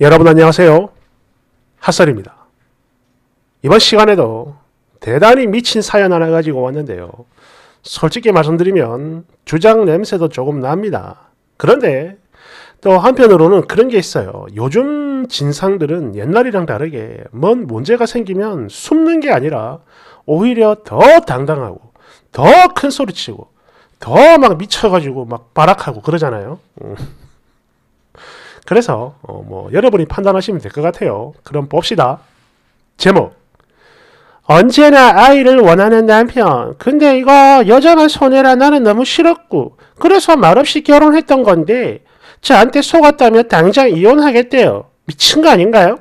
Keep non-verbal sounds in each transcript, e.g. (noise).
여러분 안녕하세요. 핫설입니다. 이번 시간에도 대단히 미친 사연 하나 가지고 왔는데요. 솔직히 말씀드리면 주장 냄새도 조금 납니다. 그런데 또 한편으로는 그런 게 있어요. 요즘 진상들은 옛날이랑 다르게 뭔 문제가 생기면 숨는 게 아니라 오히려 더 당당하고 더 큰 소리치고 더 막 미쳐가지고 막 발악하고 그러잖아요. 음. 그래서 어뭐 여러분이 판단하시면 될 것 같아요. 그럼 봅시다. 제목 언제나 아이를 원하는 남편. 근데 이거 여자만 손해라 나는 너무 싫었고 그래서 말없이 결혼했던 건데 저한테 속았다며 당장 이혼하겠대요. 미친 거 아닌가요?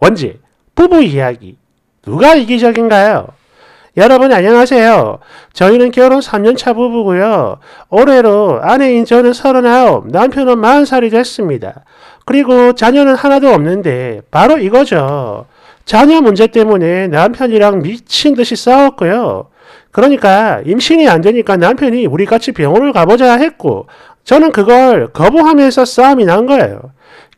원지 부부 이야기 누가 이기적인가요? 여러분 안녕하세요. 저희는 결혼 3년차 부부고요. 올해로 아내인 저는 39, 남편은 40살이 됐습니다. 그리고 자녀는 하나도 없는데 바로 이거죠. 자녀 문제 때문에 남편이랑 미친 듯이 싸웠고요. 그러니까 임신이 안 되니까 남편이 우리 같이 병원을 가보자 했고 저는 그걸 거부하면서 싸움이 난 거예요.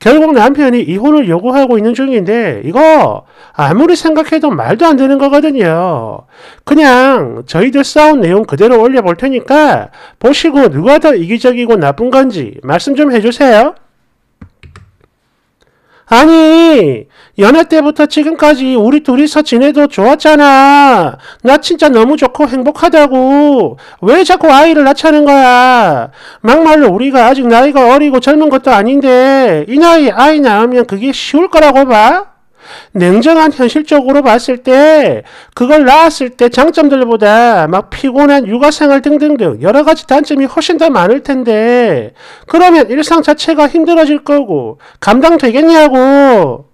결국 남편이 이혼을 요구하고 있는 중인데 이거 아무리 생각해도 말도 안 되는 거거든요. 그냥 저희들 싸운 내용 그대로 올려볼 테니까 보시고 누가 더 이기적이고 나쁜 건지 말씀 좀 해주세요. 아니 연애 때부터 지금까지 우리 둘이서 지내도 좋았잖아. 나 진짜 너무 좋고 행복하다고. 왜 자꾸 아이를 낳자는 거야. 막말로 우리가 아직 나이가 어리고 젊은 것도 아닌데 이나이 아이 낳으면 그게 쉬울 거라고 봐? 냉정한 현실적으로 봤을 때 그걸 낳았을 때 장점들보다 막 피곤한 육아생활 등등등 여러 가지 단점이 훨씬 더 많을 텐데 그러면 일상 자체가 힘들어질 거고 감당되겠냐고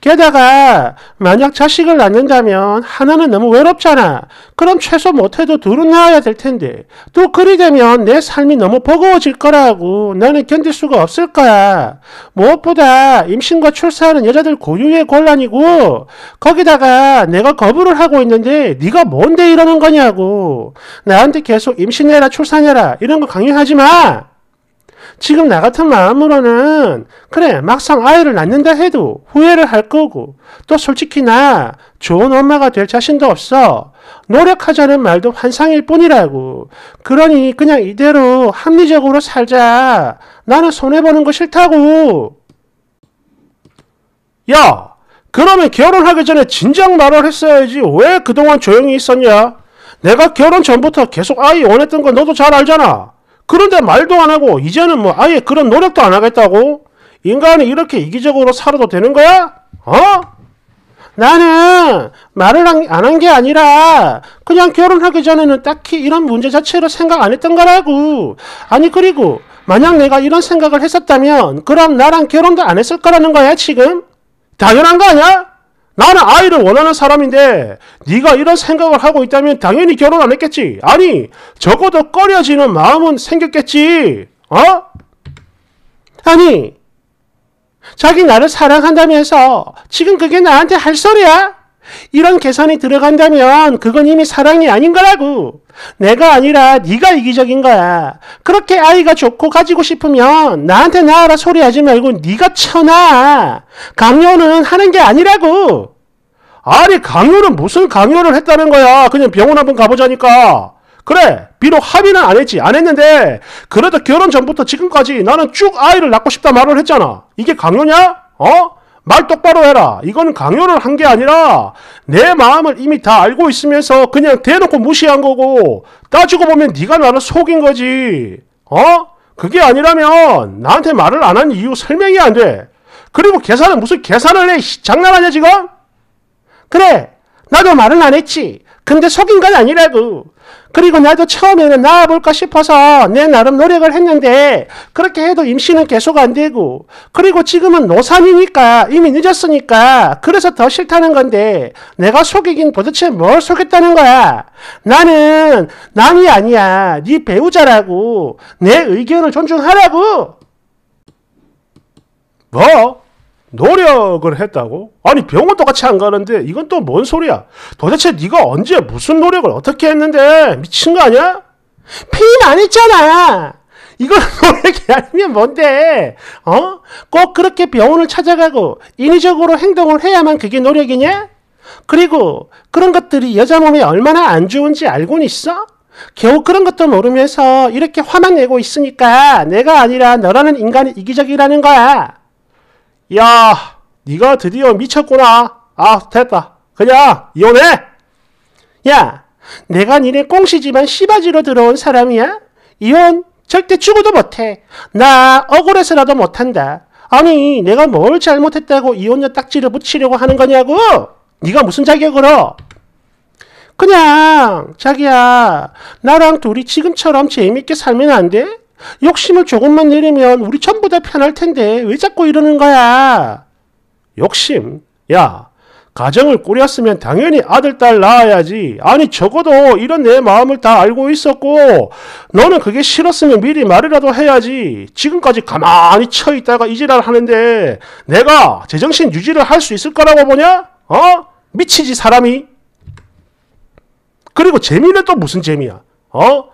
게다가 만약 자식을 낳는다면 하나는 너무 외롭잖아. 그럼 최소 못해도 둘은 낳아야 될 텐데 또 그리 되면 내 삶이 너무 버거워질 거라고 나는 견딜 수가 없을 거야. 무엇보다 임신과 출산은 여자들 고유의 곤란이고 거기다가 내가 거부를 하고 있는데 네가 뭔데 이러는 거냐고 나한테 계속 임신해라 출산해라 이런 거 강요하지 마. 지금 나 같은 마음으로는 그래 막상 아이를 낳는다 해도 후회를 할 거고 또 솔직히 나 좋은 엄마가 될 자신도 없어 노력하자는 말도 환상일 뿐이라고 그러니 그냥 이대로 합리적으로 살자 나는 손해보는 거 싫다고 야 그러면 결혼하기 전에 진작 말을 했어야지 왜 그동안 조용히 있었냐 내가 결혼 전부터 계속 아이 원했던 거 너도 잘 알잖아 그런데 말도 안 하고 이제는 뭐 아예 그런 노력도 안 하겠다고? 인간이 이렇게 이기적으로 살아도 되는 거야? 어? 나는 말을 안 한 게 아니라 그냥 결혼하기 전에는 딱히 이런 문제 자체를 생각 안 했던 거라고. 아니 그리고 만약 내가 이런 생각을 했었다면 그럼 나랑 결혼도 안 했을 거라는 거야 지금? 당연한 거 아니야? 나는 아이를 원하는 사람인데 네가 이런 생각을 하고 있다면 당연히 결혼 안 했겠지. 아니 적어도 꺼려지는 마음은 생겼겠지. 어? 아니 자기 나를 사랑한다면서 지금 그게 나한테 할 소리야? 이런 계산이 들어간다면 그건 이미 사랑이 아닌 거라고. 내가 아니라 네가 이기적인 거야. 그렇게 아이가 좋고 가지고 싶으면 나한테 나와라 소리하지 말고 네가 쳐놔. 강요는 하는 게 아니라고. 아니 강요는 무슨 강요를 했다는 거야. 그냥 병원 한번 가보자니까. 그래 비록 합의는 안 했지 안 했는데 그래도 결혼 전부터 지금까지 나는 쭉 아이를 낳고 싶다 말을 했잖아. 이게 강요냐? 어? 말 똑바로 해라. 이건 강요를 한 게 아니라 내 마음을 이미 다 알고 있으면서 그냥 대놓고 무시한 거고 따지고 보면 네가 나를 속인 거지. 어? 그게 아니라면 나한테 말을 안 한 이유 설명이 안 돼. 그리고 계산은 무슨 계산을 해. 장난하냐 지금? 그래. 나도 말을 안 했지. 근데 속인 건 아니라고. 그리고 나도 처음에는 나아볼까 싶어서 내 나름 노력을 했는데 그렇게 해도 임신은 계속 안 되고 그리고 지금은 노산이니까 이미 늦었으니까 그래서 더 싫다는 건데 내가 속이긴 도대체 뭘 속였다는 거야 나는 남이 아니야 네 배우자라고 내 의견을 존중하라고 뭐? 노력을 했다고? 아니 병원도 같이 안 가는데 이건 또 뭔 소리야? 도대체 네가 언제 무슨 노력을 어떻게 했는데 미친 거 아니야? 피임 안 했잖아. 이건 (laughs) 노력이 아니면 뭔데? 어? 꼭 그렇게 병원을 찾아가고 인위적으로 행동을 해야만 그게 노력이냐? 그리고 그런 것들이 여자 몸에 얼마나 안 좋은지 알고는 있어? 겨우 그런 것도 모르면서 이렇게 화만 내고 있으니까 내가 아니라 너라는 인간이 이기적이라는 거야. 야 네가 드디어 미쳤구나 아 됐다 그냥 이혼해 야 내가 니네 꽁시지만 씨바지로 들어온 사람이야? 이혼 절대 죽어도 못해 나 억울해서라도 못한다 아니 내가 뭘 잘못했다고 이혼녀 딱지를 붙이려고 하는 거냐고 네가 무슨 자격으로 그냥 자기야 나랑 둘이 지금처럼 재밌게 살면 안 돼? 욕심을 조금만 내리면 우리 전부 다 편할 텐데 왜 자꾸 이러는 거야? 욕심? 야, 가정을 꾸렸으면 당연히 아들, 딸 낳아야지. 아니, 적어도 이런 내 마음을 다 알고 있었고, 너는 그게 싫었으면 미리 말이라도 해야지. 지금까지 가만히 쳐 있다가 이지랄 하는데, 내가 제정신 유지를 할 수 있을 거라고 보냐? 어? 미치지, 사람이. 그리고 재미는 또 무슨 재미야? 어?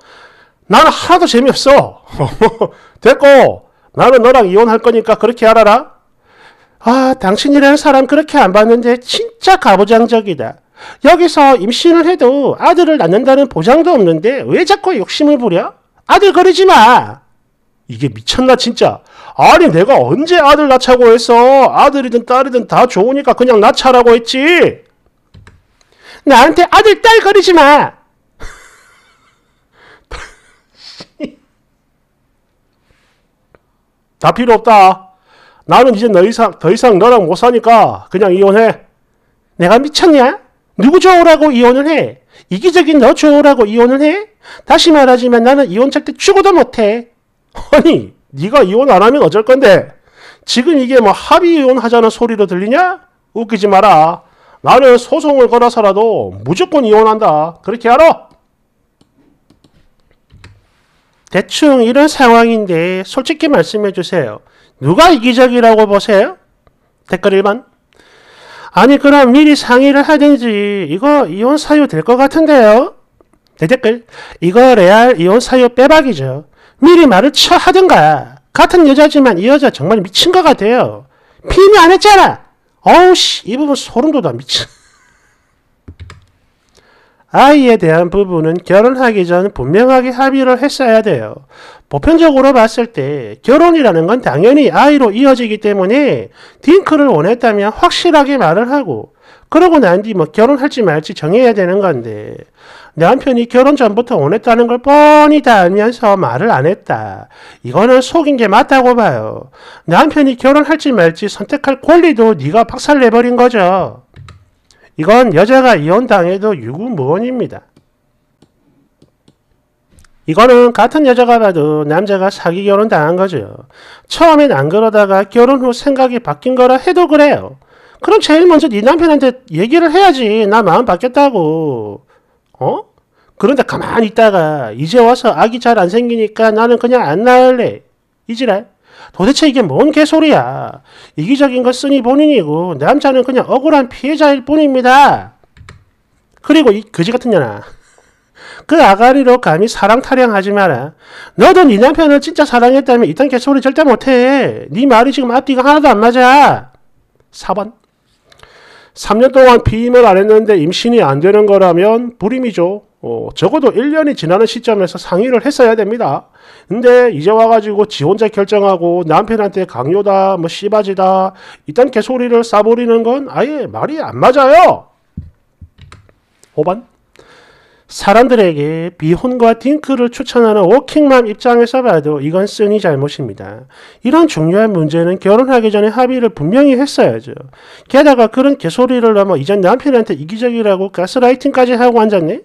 나는 하나도 재미없어. (laughs) 됐고 나는 너랑 이혼할 거니까 그렇게 알아라. 아 당신이라는 사람 그렇게 안 봤는데 진짜 가부장적이다. 여기서 임신을 해도 아들을 낳는다는 보장도 없는데 왜 자꾸 욕심을 부려? 아들 거리지 마. 이게 미쳤나 진짜. 아니 내가 언제 아들 낳자고 했어. 아들이든 딸이든 다 좋으니까 그냥 낳자라고 했지. 나한테 아들 딸 거리지 마. 다 필요 없다. 나는 이제 너 이상, 더 이상 너랑 못 사니까 그냥 이혼해. 내가 미쳤냐? 누구 좋으라고 이혼을 해? 이기적인 너 좋으라고 이혼을 해? 다시 말하지만 나는 이혼 절대 추구도 못해. 아니, 네가 이혼 안 하면 어쩔 건데? 지금 이게 뭐 합의 이혼 하자는 소리로 들리냐? 웃기지 마라. 나는 소송을 걸어서라도 무조건 이혼한다. 그렇게 알아? 대충 이런 상황인데 솔직히 말씀해 주세요. 누가 이기적이라고 보세요? 댓글 1번. 아니 그럼 미리 상의를 하든지 이거 이혼 사유 될 것 같은데요? 대댓글 이거 레알 이혼 사유 빼박이죠. 미리 말을 쳐 하든가. 같은 여자지만 이 여자 정말 미친 것 같아요. 피임이안 했잖아. 어우씨 이 부분 소름 돋아 미친. 아이에 대한 부분은 결혼하기 전 분명하게 합의를 했어야 돼요. 보편적으로 봤을 때 결혼이라는 건 당연히 아이로 이어지기 때문에 딩크를 원했다면 확실하게 말을 하고 그러고 난뒤뭐 결혼할지 말지 정해야 되는 건데 남편이 결혼 전부터 원했다는 걸 뻔히 다 알면서 말을 안 했다. 이거는 속인 게 맞다고 봐요. 남편이 결혼할지 말지 선택할 권리도 네가 박살내버린 거죠. 이건 여자가 이혼당해도 유구무원입니다. 이거는 같은 여자가 봐도 남자가 사기 결혼 당한 거죠. 처음엔 안 그러다가 결혼 후 생각이 바뀐 거라 해도 그래요. 그럼 제일 먼저 네 남편한테 얘기를 해야지. 나 마음 바뀌었다고. 어? 그런데 가만히 있다가 이제 와서 아기 잘 안 생기니까 나는 그냥 안 낳을래. 이지랄. 도대체 이게 뭔 개소리야. 이기적인 걸 쓰니 본인이고 남자는 그냥 억울한 피해자일 뿐입니다. 그리고 이 거지 같은 년아. 그 아가리로 감히 사랑 타령하지 마라. 너도 네 남편을 진짜 사랑했다면 이딴 개소리 절대 못해. 네 말이 지금 앞뒤가 하나도 안 맞아. 4번. 3년 동안 피임을 안 했는데 임신이 안 되는 거라면 불임이죠. 어, 적어도 1년이 지나는 시점에서 상의를 했어야 됩니다. 근데 이제 와가지고 지 혼자 결정하고 남편한테 강요다, 뭐 씨바지다, 이딴 개소리를 싸버리는 건 아예 말이 안 맞아요! 5번. 사람들에게 비혼과 딩크를 추천하는 워킹맘 입장에서 봐도 이건 쓰니 잘못입니다. 이런 중요한 문제는 결혼하기 전에 합의를 분명히 했어야죠. 게다가 그런 개소리를 하면 이젠 남편한테 이기적이라고 가스라이팅까지 하고 앉았네?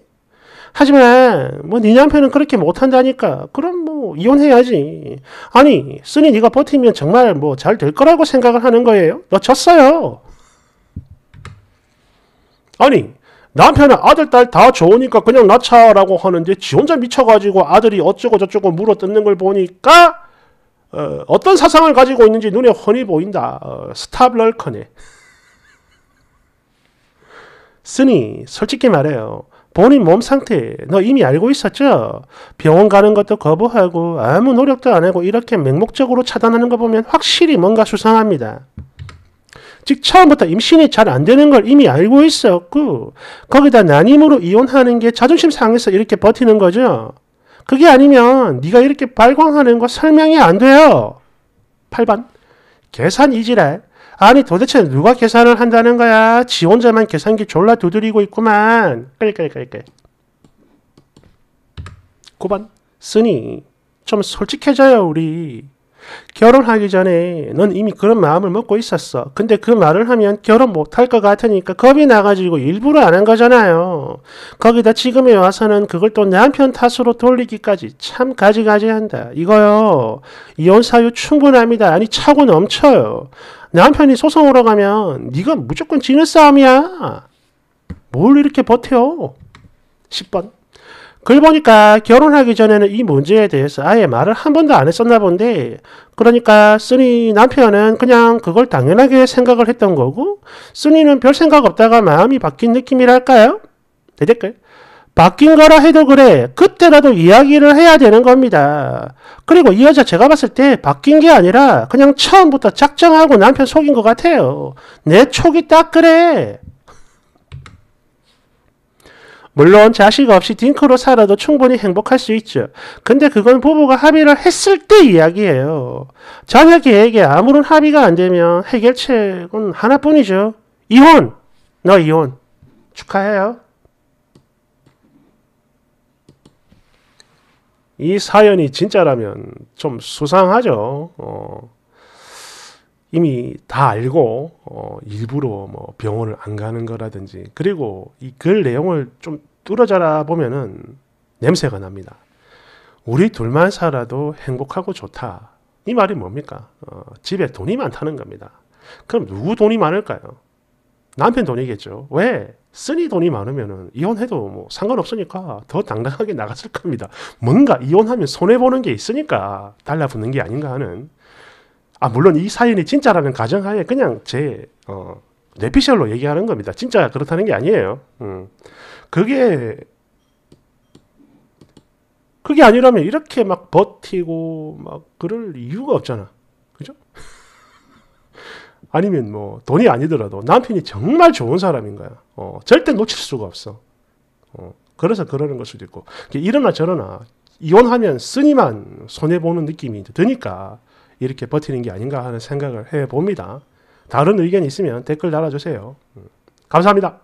하지만 뭐 네 남편은 그렇게 못한다니까 그럼 뭐 이혼해야지 아니 쓰니 네가 버티면 정말 뭐 잘 될 거라고 생각을 하는 거예요 너 졌어요 아니 남편은 아들 딸 다 좋으니까 그냥 낳자라고 하는데 지 혼자 미쳐가지고 아들이 어쩌고 저쩌고 물어뜯는 걸 보니까 어, 떤 사상을 가지고 있는지 눈에 훤히 보인다 어, 스탑 럴커네 쓰니 솔직히 말해요 본인 몸 상태 너 이미 알고 있었죠? 병원 가는 것도 거부하고 아무 노력도 안 하고 이렇게 맹목적으로 차단하는 거 보면 확실히 뭔가 수상합니다. 즉 처음부터 임신이 잘 안 되는 걸 이미 알고 있었고 거기다 난임으로 이혼하는 게 자존심 상해서 이렇게 버티는 거죠. 그게 아니면 네가 이렇게 발광하는 거 설명이 안 돼요. 8번 계산 이지랄 아니 도대체 누가 계산을 한다는 거야? 지 혼자만 계산기 졸라 두드리고 있구만. 그러니까 9번 쓰니 좀 솔직해져요 우리. 결혼하기 전에 넌 이미 그런 마음을 먹고 있었어. 근데 그 말을 하면 결혼 못할 것 같으니까 겁이 나가지고 일부러 안 한 거잖아요. 거기다 지금에 와서는 그걸 또 남편 탓으로 돌리기까지 참 가지가지한다. 이거요. 이혼 사유 충분합니다. 아니 차고 넘쳐요. 남편이 소송 으로 가면 네가 무조건 지는 싸움이야. 뭘 이렇게 버텨? 10번. 글 보니까 결혼하기 전에는 이 문제에 대해서 아예 말을 한 번도 안 했었나 본데 그러니까 쓰니 남편은 그냥 그걸 당연하게 생각을 했던 거고 쓰니는 별 생각 없다가 마음이 바뀐 느낌이랄까요? 대댓글. 바뀐 거라 해도 그래. 그때라도 이야기를 해야 되는 겁니다. 그리고 이 여자 제가 봤을 때 바뀐 게 아니라 그냥 처음부터 작정하고 남편 속인 것 같아요. 내 촉이 딱 그래. 물론 자식 없이 딩크로 살아도 충분히 행복할 수 있죠. 근데 그건 부부가 합의를 했을 때 이야기예요. 자녀 계획에 아무런 합의가 안 되면 해결책은 하나뿐이죠. 이혼! 너 이혼. 축하해요. 이 사연이 진짜라면 좀 수상하죠. 어, 이미 다 알고 어, 일부러 뭐 병원을 안 가는 거라든지 그리고 이 글 내용을 좀 뚫어져라 보면은 냄새가 납니다. 우리 둘만 살아도 행복하고 좋다. 이 말이 뭡니까? 어, 집에 돈이 많다는 겁니다. 그럼 누구 돈이 많을까요? 남편 돈이겠죠. 왜? 쓰니 돈이 많으면은 이혼해도 뭐 상관없으니까 더 당당하게 나갔을 겁니다. 뭔가 이혼하면 손해보는 게 있으니까 달라붙는 게 아닌가 하는. 아, 물론 이 사연이 진짜라는 가정하에 그냥 제, 어, 뇌피셜로 얘기하는 겁니다. 진짜 그렇다는 게 아니에요. 음. 그게, 그게 아니라면 이렇게 막 버티고 막 그럴 이유가 없잖아. 그죠? 아니면 뭐 돈이 아니더라도 남편이 정말 좋은 사람인 거야. 어, 절대 놓칠 수가 없어. 어, 그래서 그러는 걸 수도 있고 이러나 저러나 이혼하면 쓰니만 손해보는 느낌이 드니까 이렇게 버티는 게 아닌가 하는 생각을 해봅니다. 다른 의견 있으면 댓글 달아주세요. 음, 감사합니다.